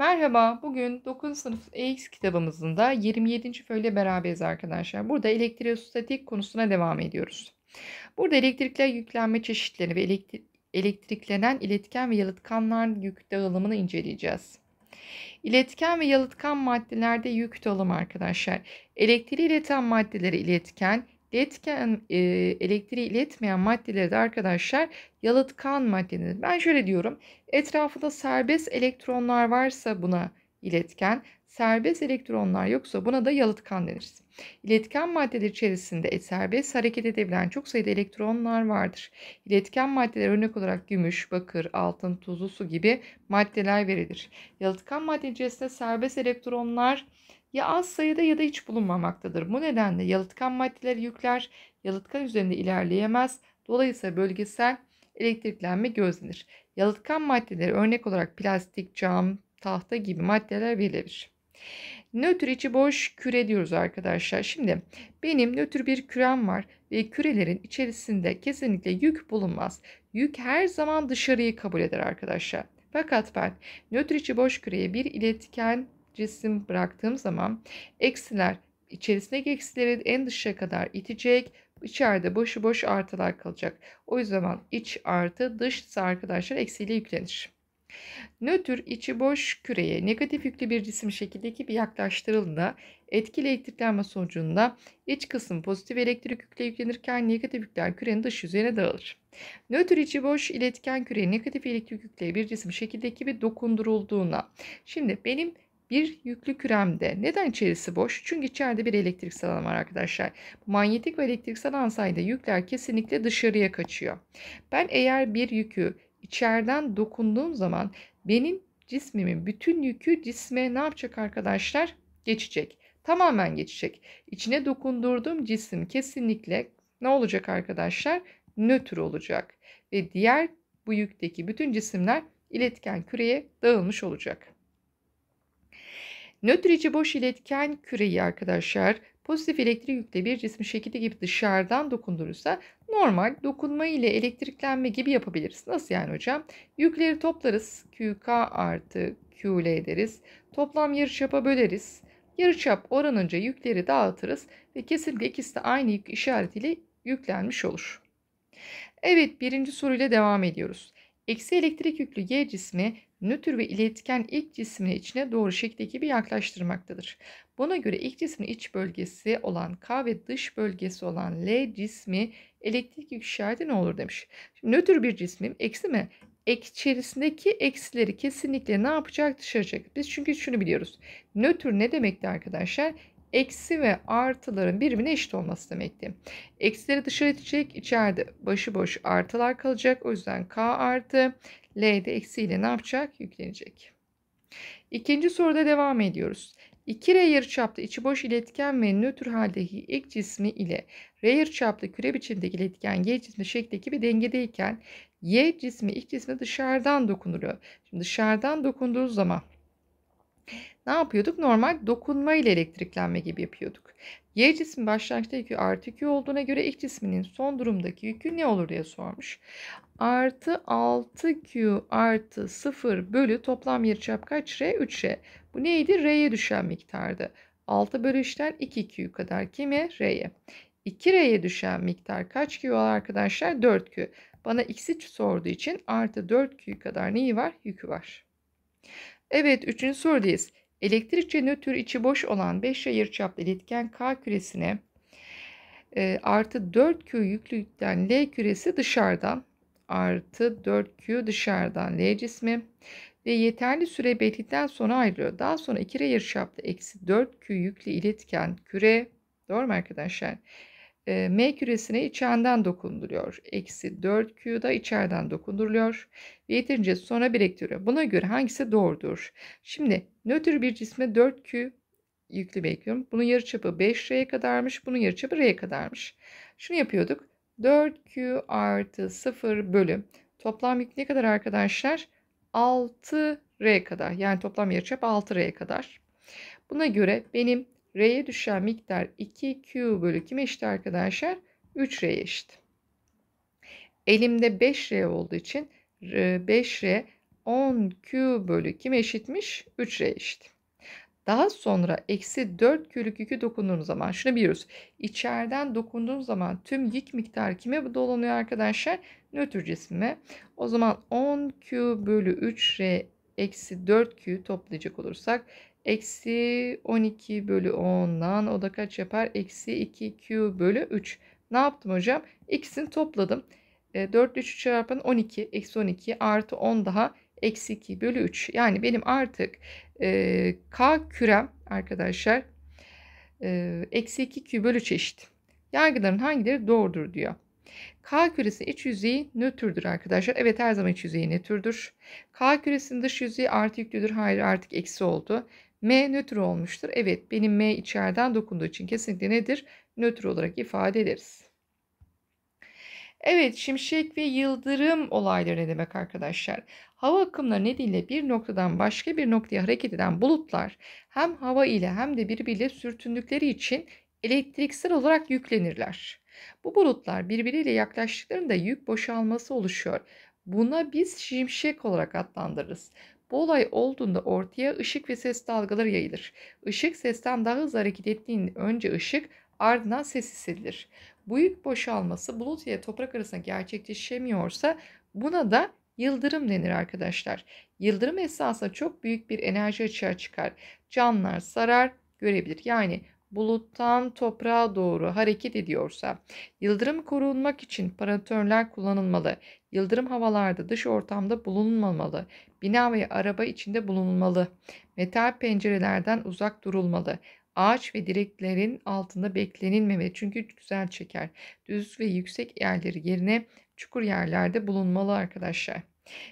Merhaba, bugün 9. sınıf EX kitabımızın da 27. föyle beraberiz arkadaşlar. Burada elektrostatik konusuna devam ediyoruz. Burada elektrikle yüklenme çeşitleri ve elektriklenen iletken ve yalıtkanlar yük dağılımını inceleyeceğiz. İletken ve yalıtkan maddelerde yük dağılımı arkadaşlar. Elektriği ileten maddelere iletken, iletken, e, elektriği iletmeyen maddeleri de arkadaşlar yalıtkan maddedir. Ben şöyle diyorum. Etrafında serbest elektronlar varsa buna iletken, serbest elektronlar yoksa buna da yalıtkan denir. İletken maddeler içerisinde e, serbest hareket edebilen çok sayıda elektronlar vardır. İletken maddeler örnek olarak gümüş, bakır, altın, tuzlu su gibi maddeler verilir. Yalıtkan madde içerisinde serbest elektronlar ya az sayıda ya da hiç bulunmamaktadır. Bu nedenle yalıtkan maddeleri yükler, yalıtkan üzerinde ilerleyemez. Dolayısıyla bölgesel elektriklenme gözlenir. Yalıtkan maddeleri örnek olarak plastik, cam, tahta gibi maddeler verilebilir. Nötr içi boş küre diyoruz arkadaşlar. Şimdi benim nötr bir kürem var ve kürelerin içerisinde kesinlikle yük bulunmaz. Yük her zaman dışarıyı kabul eder arkadaşlar. Fakat ben nötr içi boş küreye bir iletken cisim bıraktığım zaman eksiler içerisindeki eksileri en dışa kadar itecek. İçeride boşu boş artılar kalacak. O zaman iç artı dış arkadaşlar eksiyle yüklenir. Nötr içi boş küreye negatif yüklü bir cisim şekildeki bir yaklaştırıldığında etkili elektriklenme sonucunda iç kısım pozitif elektrik yükle yüklenirken negatif yükler kürenin dış yüzeyine dağılır. Nötr içi boş iletken küreye negatif elektrik yükle bir cisim şekildeki bir dokundurulduğuna. Şimdi benim bir yüklü küremde. Neden içerisi boş? Çünkü içeride bir elektriksel alan var arkadaşlar. Manyetik ve elektriksel alan sayesinde yükler kesinlikle dışarıya kaçıyor. Ben eğer bir yükü içeriden dokunduğum zaman benim cismimin bütün yükü cisme ne yapacak arkadaşlar? Geçecek. Tamamen geçecek. İçine dokundurduğum cisim kesinlikle ne olacak arkadaşlar? Nötr olacak. Ve diğer bu yükteki bütün cisimler iletken küreye dağılmış olacak. Nötrici içi boş iletken küreyi arkadaşlar pozitif elektrik yükle bir cisim şekilde gibi dışarıdan dokundurursa normal dokunma ile elektriklenme gibi yapabiliriz. Nasıl yani hocam? Yükleri toplarız. QK artı QL ederiz. Toplam yarıçapa böleriz. Yarıçap oranınca yükleri dağıtırız ve kesinlikle ikisi de aynı yük işaretiyle yüklenmiş olur. Evet birinci soruyla devam ediyoruz. Eksi elektrik yüklü Y cismi nötr ve iletken ilk cismin içine doğru şekildeki bir yaklaştırmaktadır. Buna göre ilk cismin iç bölgesi olan K ve dış bölgesi olan L cismi elektrik yük işareti ne olur demiş. Şimdi nötr bir cismim eksi mi? Ek içerisindeki eksileri kesinlikle ne yapacak dışarı çıkacak? Biz çünkü şunu biliyoruz. Nötr ne demekti arkadaşlar? eksi ve artıların birbirine eşit olması demekti. Eksileri dışarı itecek. içeride başıboş artılar kalacak. O yüzden K artı L de eksiyle ne yapacak? Yüklenecek. İkinci soruda devam ediyoruz. İki R yarıçaplı içi boş iletken ve nötr haldeki ilk cismi ile R yarıçaplı küre biçimindeki iletken Y cismi şeklindeki bir dengedeyken Y cismi ilk cismi dışarıdan dokunuluyor. Şimdi dışarıdan dokunduğu zaman ne yapıyorduk? Normal dokunma ile elektriklenme gibi yapıyorduk. Y cismin başlangıçta yükü artı 2 olduğuna göre X cisminin son durumdaki yükü ne olur diye sormuş. Artı 6Q artı 0 bölü toplam çap kaç R? 3 R. Bu neydi? R'ye düşen miktardı. 6 bölü 3'ten 2Q kadar kime? R'ye. 2R'ye düşen miktar kaç Q var arkadaşlar? 4Q. Bana X'i sorduğu için artı 4Q kadar neyi var? Yükü var. Evet üçüncü sorudayız. Elektrikçe nötr içi boş olan 5 çaplı iletken K küresine e, artı 4Q yüklükten L küresi dışarıdan artı 4Q dışarıdan L cismi ve yeterli süre belirledikten sonra ayrılıyor. Daha sonra iki çaplı eksi 4Q yüklü iletken küre doğru mu arkadaşlar? M küresine içeriden dokunduruyor. Eksi 4 Q da içeriden dokunduruluyor. Ve yeterince sona biriktiriyor. Buna göre hangisi doğrudur? Şimdi nötr bir cisme 4 Q yüklü bekliyorum. Bunun yarıçapı 5R'ye kadarmış. Bunun yarıçapı R'ye kadarmış. Şunu yapıyorduk. 4Q artı 0 bölü. Toplam yük ne kadar arkadaşlar? 6R kadar. Yani toplam yarıçap 6R kadar. Buna göre benim R'ye düşen miktar 2Q bölü kime eşit arkadaşlar? 3R'ye eşit. Elimde 5R olduğu için 5R 10Q bölü kime eşitmiş? 3R eşit. Daha sonra eksi 4 Q'lük yükü dokunduğunuz zaman şunu biliyoruz. İçeriden dokunduğunuz zaman tüm yük miktarı kime dolanıyor arkadaşlar? Nötr cisme. O zaman 10Q bölü 3R eksi 4Q toplayacak olursak Eksi 12 bölü 10'dan o da kaç yapar? Eksi 2Q bölü 3. Ne yaptım hocam? İkisini topladım. 4 e, 3 çarpın 12 eksi 12 artı 10 daha eksi 2 bölü 3. Yani benim artık e, K kürem arkadaşlar e, eksi 2 Q bölü çeşit. Yargıların hangileri doğrudur diyor. K küresi iç yüzeyi nötrdür arkadaşlar. Evet her zaman iç yüzeyi nötrdür. K küresinin dış yüzeyi artı yüklüdür. Hayır artık eksi oldu. M nötr olmuştur. Evet benim M içeriden dokunduğu için kesinlikle nedir? Nötr olarak ifade ederiz. Evet şimşek ve yıldırım olayları ne demek arkadaşlar? Hava akımları nedeniyle bir noktadan başka bir noktaya hareket eden bulutlar hem hava ile hem de birbiriyle sürtündükleri için elektriksel olarak yüklenirler. Bu bulutlar birbiriyle yaklaştıklarında yük boşalması oluşuyor. Buna biz şimşek olarak adlandırırız. Bu olay olduğunda ortaya ışık ve ses dalgaları yayılır. Işık sesten daha hızlı hareket ettiğinde önce ışık ardından ses hissedilir. Bu yük boşalması bulut ile toprak arasında gerçekleşemiyorsa buna da yıldırım denir arkadaşlar. Yıldırım esasında çok büyük bir enerji açığa çıkar. Canlar sarar görebilir. Yani buluttan toprağa doğru hareket ediyorsa, yıldırım korunmak için paratörler kullanılmalı, yıldırım havalarda dış ortamda bulunmamalı, bina ve araba içinde bulunmalı, metal pencerelerden uzak durulmalı, ağaç ve direklerin altında beklenilmemeli çünkü güzel çeker, düz ve yüksek yerleri yerine çukur yerlerde bulunmalı arkadaşlar.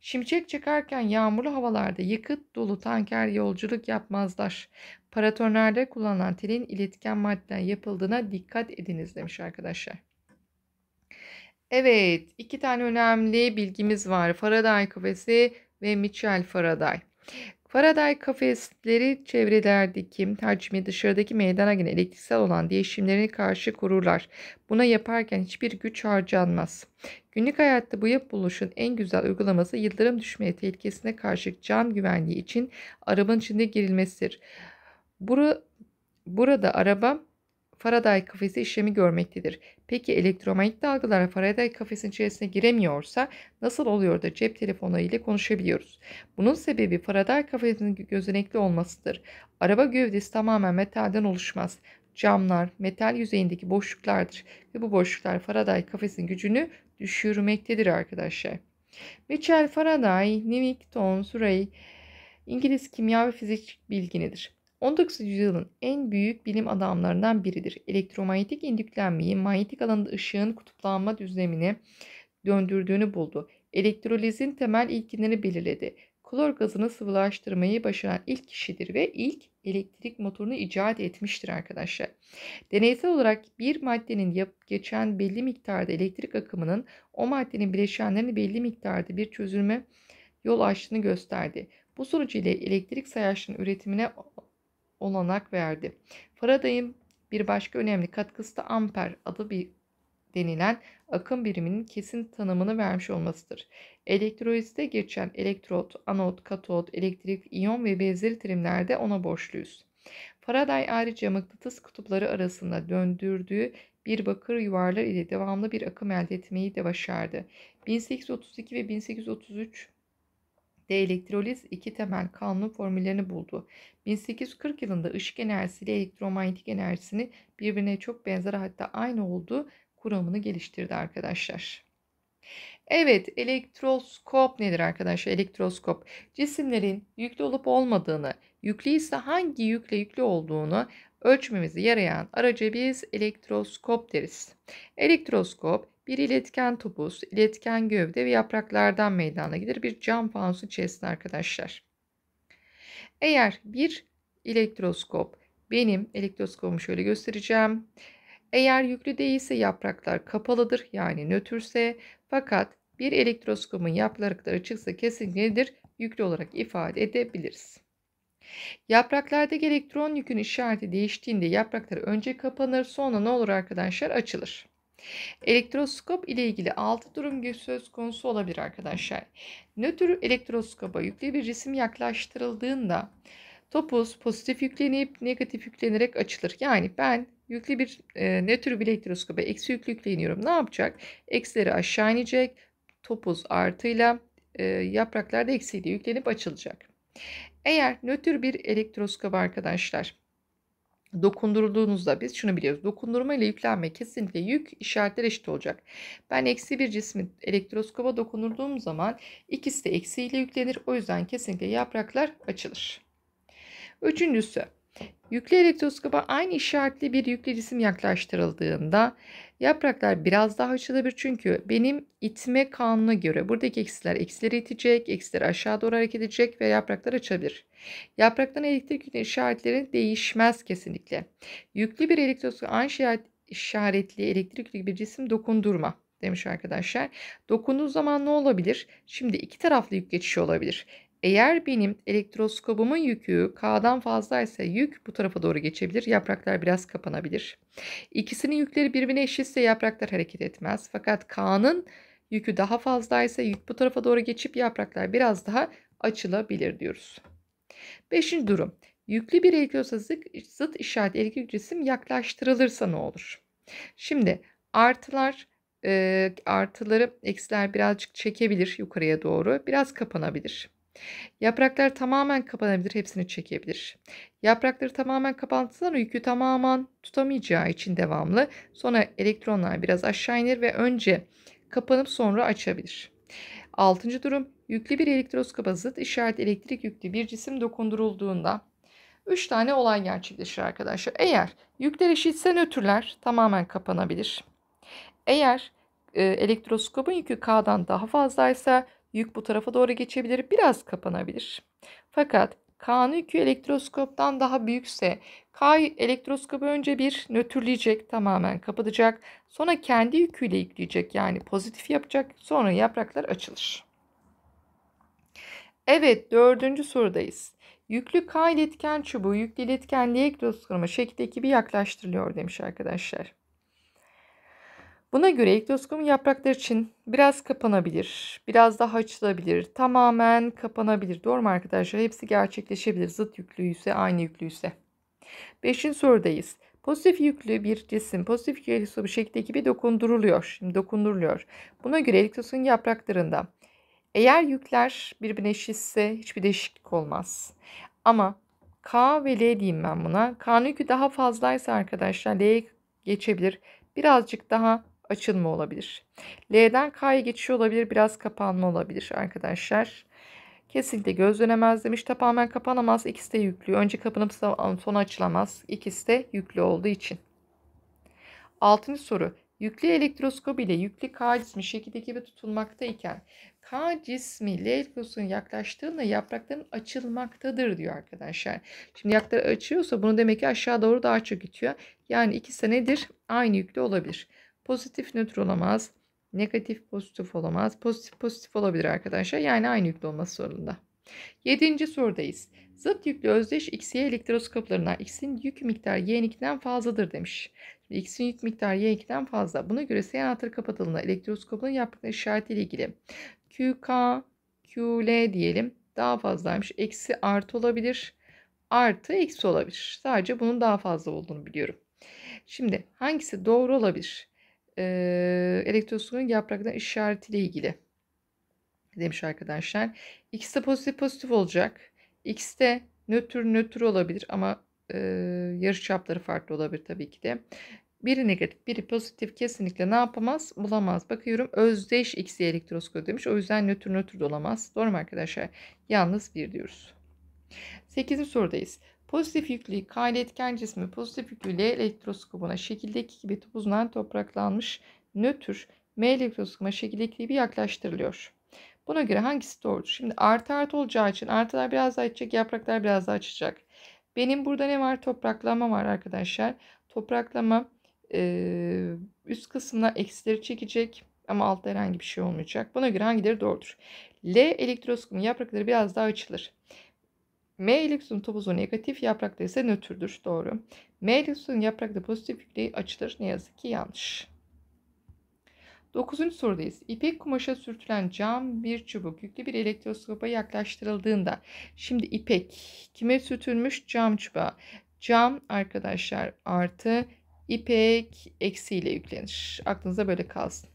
Şimşek çakarken yağmurlu havalarda yakıt dolu tanker yolculuk yapmazlar. Paratonerde kullanılan telin iletken maddeden yapıldığına dikkat ediniz demiş arkadaşlar. Evet iki tane önemli bilgimiz var. Faraday kafesi ve Michel Faraday. Faraday kafesleri çevrelerdeki hacmi dışarıdaki meydana gelen elektriksel olan değişimlerine karşı kururlar. Buna yaparken hiçbir güç harcanmaz. Günlük hayatta bu yapı buluşun en güzel uygulaması yıldırım düşmeye tehlikesine karşı cam güvenliği için arabanın içinde girilmesidir. Bura, burada araba Faraday kafesi işlemi görmektedir. Peki elektromanyet dalgalar Faraday kafesinin içerisine giremiyorsa nasıl oluyor da cep telefonu ile konuşabiliyoruz? Bunun sebebi Faraday kafesinin gözenekli olmasıdır. Araba gövdesi tamamen metalden oluşmaz. Camlar metal yüzeyindeki boşluklardır ve bu boşluklar Faraday kafesinin gücünü düşürmektedir arkadaşlar. Michel Faraday, Newton, Surrey İngiliz kimya ve fizik bilginidir. 19. yüzyılın en büyük bilim adamlarından biridir. Elektromanyetik indüklenmeyi, manyetik alanda ışığın kutuplanma düzlemini döndürdüğünü buldu. Elektrolizin temel ilkinleri belirledi. Klor gazını sıvılaştırmayı başaran ilk kişidir ve ilk elektrik motorunu icat etmiştir arkadaşlar. Deneysel olarak bir maddenin yap geçen belli miktarda elektrik akımının o maddenin bileşenlerini belli miktarda bir çözülme yol açtığını gösterdi. Bu sonuç ile elektrik sayaçlarının üretimine olanak verdi. Faraday'ın bir başka önemli katkısı da amper adı bir denilen akım biriminin kesin tanımını vermiş olmasıdır. Elektrolizde geçen elektrot, anot, katot, elektrik, iyon ve benzeri terimlerde ona borçluyuz. Faraday ayrıca mıknatıs kutupları arasında döndürdüğü bir bakır yuvarlar ile devamlı bir akım elde etmeyi de başardı. 1832 ve 1833 D-elektroliz iki temel kanunun formüllerini buldu. 1840 yılında ışık enerjisi ile elektromanyetik enerjisini birbirine çok benzer hatta aynı olduğu kuramını geliştirdi arkadaşlar. Evet elektroskop nedir arkadaşlar? Elektroskop cisimlerin yüklü olup olmadığını, yüklü ise hangi yükle yüklü olduğunu, Ölçmemize yarayan aracı biz elektroskop deriz. Elektroskop bir iletken topuz, iletken gövde ve yapraklardan meydana gelir bir cam fanusun içerisinde arkadaşlar. Eğer bir elektroskop benim elektroskopumu şöyle göstereceğim. Eğer yüklü değilse yapraklar kapalıdır yani nötrse fakat bir elektroskopun yaprakları çıksa kesin nedir? Yüklü olarak ifade edebiliriz. Yapraklardaki elektron yükün işareti değiştiğinde yapraklar önce kapanır sonra ne olur arkadaşlar açılır. Elektroskop ile ilgili 6 durum söz konusu olabilir arkadaşlar. Nötr elektroskopa yüklü bir resim yaklaştırıldığında topuz pozitif yüklenip negatif yüklenerek açılır. Yani ben yüklü bir e, nötr bir elektroskopa eksi yüklü yükleniyorum. Ne yapacak? Eksileri aşağı inecek. Topuz artıyla e, yapraklarda da eksiyle yüklenip açılacak. Eğer nötr bir elektroskop arkadaşlar dokundurduğunuzda biz şunu biliyoruz. Dokundurma ile yüklenme kesinlikle yük işaretler eşit olacak. Ben eksi bir cismi elektroskopa dokundurduğum zaman ikisi de eksi ile yüklenir. O yüzden kesinlikle yapraklar açılır. Üçüncüsü Yüklü elektroskopa aynı işaretli bir yüklü cisim yaklaştırıldığında Yapraklar biraz daha açılabilir çünkü benim itme kanuna göre buradaki eksiler eksileri itecek, eksileri aşağı doğru hareket edecek ve yapraklar açabilir. Yaprakların elektrik yükünün işaretleri değişmez kesinlikle. Yüklü bir elektrosu an şey işaretli elektrik yüklü bir cisim dokundurma demiş arkadaşlar. Dokunduğu zaman ne olabilir? Şimdi iki taraflı yük geçişi olabilir. Eğer benim elektroskopumun yükü K'dan fazlaysa yük bu tarafa doğru geçebilir. Yapraklar biraz kapanabilir. İkisinin yükleri birbirine eşitse yapraklar hareket etmez. Fakat K'nın yükü daha fazlaysa yük bu tarafa doğru geçip yapraklar biraz daha açılabilir diyoruz. Beşinci durum. Yüklü bir elektrosa zıt işaret elektrik cisim yaklaştırılırsa ne olur? Şimdi artılar e, artıları eksiler birazcık çekebilir yukarıya doğru. Biraz kapanabilir. Yapraklar tamamen kapanabilir, hepsini çekebilir. Yaprakları tamamen kapattılar, yükü tamamen tutamayacağı için devamlı. Sonra elektronlar biraz aşağı iner ve önce kapanıp sonra açabilir. Altıncı durum, yüklü bir elektroskopa zıt işaret elektrik yüklü bir cisim dokundurulduğunda 3 tane olay gerçekleşir arkadaşlar. Eğer yükler eşitse nötrler tamamen kapanabilir. Eğer e, elektroskopun yükü K'dan daha fazlaysa Yük bu tarafa doğru geçebilir, biraz kapanabilir. Fakat K'nın yükü elektroskoptan daha büyükse K elektroskopu önce bir nötrleyecek, tamamen kapatacak. Sonra kendi yüküyle yükleyecek yani pozitif yapacak. Sonra yapraklar açılır. Evet dördüncü sorudayız. Yüklü K iletken çubuğu yüklü iletken ektoskleroma şekildeki bir yaklaştırılıyor demiş arkadaşlar. Buna göre ektoskomi yapraklar için biraz kapanabilir, biraz daha açılabilir, tamamen kapanabilir. Doğru mu arkadaşlar? Hepsi gerçekleşebilir. Zıt yüklüyse, aynı yüklüyse. Beşinci sorudayız. Pozitif yüklü bir cisim pozitif yüklü su bu şekilde gibi dokunduruluyor. Şimdi dokunduruluyor. Buna göre elektrosun yapraklarında eğer yükler birbirine eşitse hiçbir değişiklik olmaz. Ama K ve L diyeyim ben buna. K'nın yükü daha fazlaysa arkadaşlar L'ye geçebilir. Birazcık daha açılma olabilir. L'den K'ya geçiş olabilir. Biraz kapanma olabilir arkadaşlar. Kesinlikle gözlenemez demiş. Tamamen kapanamaz. İkisi de yüklü. Önce kapanıp sonra açılamaz. İkisi de yüklü olduğu için. Altıncı soru. Yüklü elektroskop ile yüklü K cismi şekildeki gibi tutulmaktayken K cismi L elektroskopun yaklaştığında yaprakların açılmaktadır diyor arkadaşlar. Şimdi yaprakları açıyorsa bunu demek ki aşağı doğru daha çok itiyor. Yani ikisi nedir? Aynı yüklü olabilir. Pozitif nötr olamaz. Negatif pozitif olamaz. Pozitif pozitif olabilir arkadaşlar. Yani aynı yüklü olması zorunda. Yedinci sorudayız. Zıt yüklü özdeş X, elektroskoplarına X'in yük miktarı Y'ninkinden fazladır demiş. Şimdi X'in yük miktarı Y2'den fazla. Buna göre S anahtarı kapatıldığında elektroskopun yaptıkları işaretiyle ilgili QK, QL diyelim daha fazlaymış. Eksi artı olabilir. Artı eksi olabilir. Sadece bunun daha fazla olduğunu biliyorum. Şimdi hangisi doğru olabilir? e, elektrosunun yapraktan işaretiyle ilgili demiş arkadaşlar. İkisi de pozitif pozitif olacak. İkisi de nötr nötr olabilir ama e, yarış çapları farklı olabilir tabii ki de. Biri negatif, biri pozitif kesinlikle ne yapamaz? Bulamaz. Bakıyorum özdeş x'i elektroskopu demiş. O yüzden nötr nötr de olamaz. Doğru mu arkadaşlar? Yalnız bir diyoruz. Sekizinci sorudayız. Pozitif yüklü K cismi pozitif yüklü L elektroskobuna şekildeki gibi tuzundan topraklanmış nötr M elektroskopuna şekildeki gibi yaklaştırılıyor. Buna göre hangisi doğrudur? Şimdi artı artı olacağı için artılar biraz daha açacak, yapraklar biraz daha açacak. Benim burada ne var? Topraklama var arkadaşlar. Topraklama e, üst kısmına eksileri çekecek ama altta herhangi bir şey olmayacak. Buna göre hangileri doğrudur? L elektroskopun yaprakları biraz daha açılır. M elipsin topuzu negatif yaprakta ise nötrdür. Doğru. M elipsin yaprakta pozitif yükleği açılır. Ne yazık ki yanlış. Dokuzuncu sorudayız. İpek kumaşa sürtülen cam bir çubuk yüklü bir elektroskopa yaklaştırıldığında şimdi ipek kime sürtülmüş? Cam çubuğa. Cam arkadaşlar artı ipek eksiyle yüklenir. Aklınıza böyle kalsın.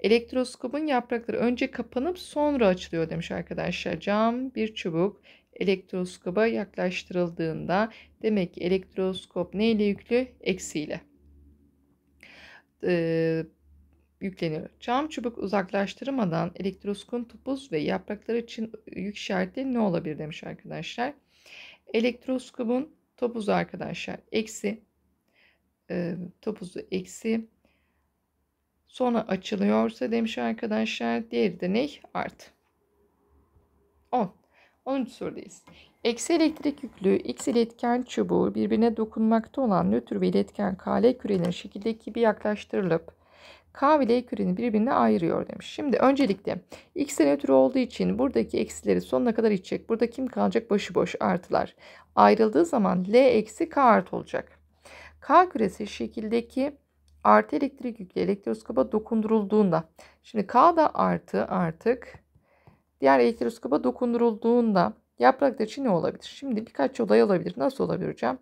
Elektroskopun yaprakları önce kapanıp sonra açılıyor demiş arkadaşlar. Cam bir çubuk elektroskoba yaklaştırıldığında demek ki elektroskop neyle yüklü? Eksiyle. Ee, yükleniyor. Cam çubuk uzaklaştırmadan elektroskun topuz ve yapraklar için yük şartı ne olabilir demiş arkadaşlar. Elektroskopun topuzu arkadaşlar eksi e, topuzu eksi sonra açılıyorsa demiş arkadaşlar diğeri de ne? Artı. 13 sorudayız. Eksi elektrik yüklü X iletken çubuğu birbirine dokunmakta olan nötr ve iletken KL kürenin şekildeki bir yaklaştırılıp K ve L küreni birbirine ayırıyor demiş. Şimdi öncelikle X nötr olduğu için buradaki eksileri sonuna kadar içecek. Burada kim kalacak? Başıboş artılar. Ayrıldığı zaman L eksi K artı olacak. K küresi şekildeki artı elektrik yüklü elektroskopa dokundurulduğunda şimdi K da artı artık Diğer ektoskopa dokundurulduğunda yaprakta için ne olabilir? Şimdi birkaç olay olabilir. Nasıl olabileceğim?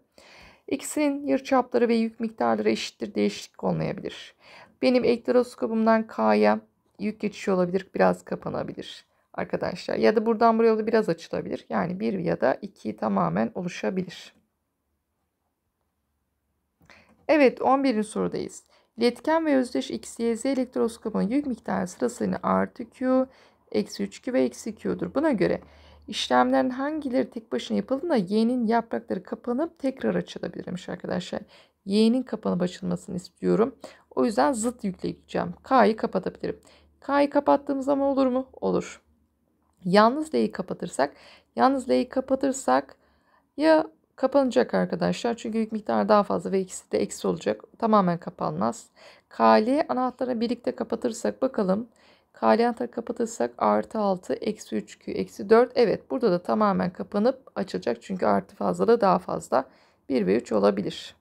İkisinin yarı çapları ve yük miktarları eşittir. Değişiklik olmayabilir. Benim ektoskopumdan K'ya yük geçişi olabilir. Biraz kapanabilir arkadaşlar. Ya da buradan buraya da biraz açılabilir. Yani bir ya da iki tamamen oluşabilir. Evet 11. sorudayız. İletken ve özdeş XYZ elektroskopun yük miktarı sırasını artı Q, eksi 3Q ve eksi 2 Buna göre işlemlerin hangileri tek başına yapıldığında Y'nin yaprakları kapanıp tekrar açılabilirmiş arkadaşlar. Y'nin kapanıp açılmasını istiyorum. O yüzden zıt yükleyeceğim. K'yı kapatabilirim. K'yı kapattığım zaman olur mu? Olur. Yalnız L'yi kapatırsak, yalnız L'yi kapatırsak ya kapanacak arkadaşlar. Çünkü yük miktarı daha fazla ve ikisi de eksi olacak. Tamamen kapanmaz. K'li anahtarı birlikte kapatırsak bakalım. Kalyantarı kapatırsak artı 6, eksi 3Q, eksi 4. Evet burada da tamamen kapanıp açılacak. Çünkü artı fazla da daha fazla. 1 ve 3 olabilir.